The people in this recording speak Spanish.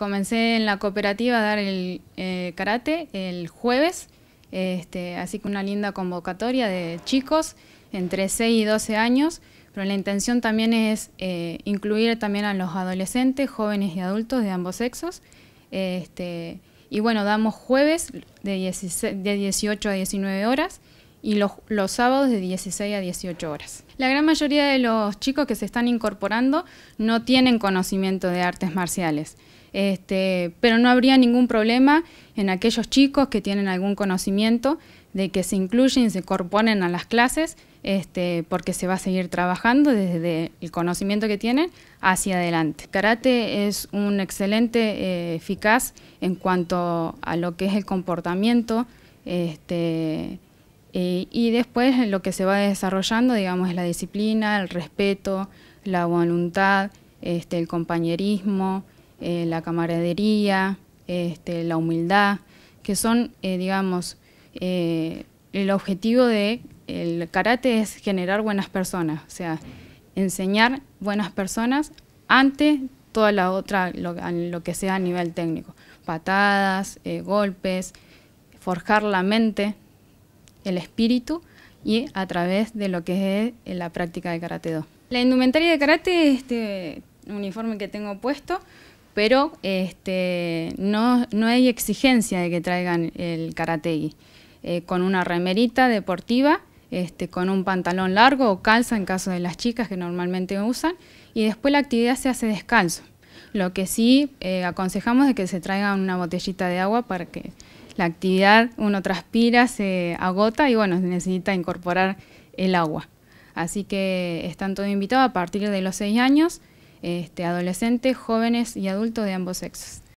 comencé en la cooperativa a dar el eh, karate el jueves, este, así que una linda convocatoria de chicos entre 6 y 12 años, pero la intención también es eh, incluir también a los adolescentes, jóvenes y adultos de ambos sexos. Este, y bueno, damos jueves de, 18 a 19 horas y los, sábados de 16 a 18 horas. La gran mayoría de los chicos que se están incorporando no tienen conocimiento de artes marciales. Este, pero no habría ningún problema en aquellos chicos que tienen algún conocimiento de que se incluyen y se corponen a las clases, este, porque se va a seguir trabajando desde el conocimiento que tienen hacia adelante. Karate es un excelente eh, eficaz en cuanto a lo que es el comportamiento este, eh, y después lo que se va desarrollando, digamos, es la disciplina, el respeto, la voluntad, este, el compañerismo. Eh, la camaradería, este, la humildad, que son, eh, digamos, eh, el objetivo de el karate es generar buenas personas, o sea, enseñar buenas personas ante toda la otra, lo, lo que sea a nivel técnico, patadas, golpes, forjar la mente, el espíritu y a través de lo que es la práctica de karate 2. La indumentaria de karate, este uniforme que tengo puesto, pero este, no, hay exigencia de que traigan el karategi. Eh, con una remerita deportiva, este, con un pantalón largo o calza en caso de las chicas que normalmente usan, y después la actividad se hace descalzo. Lo que sí eh, aconsejamos es que se traiga una botellita de agua para que la actividad uno transpira, se agota y bueno, necesita incorporar el agua. Así que están todos invitados a partir de los seis años este, adolescentes, jóvenes y adultos de ambos sexos.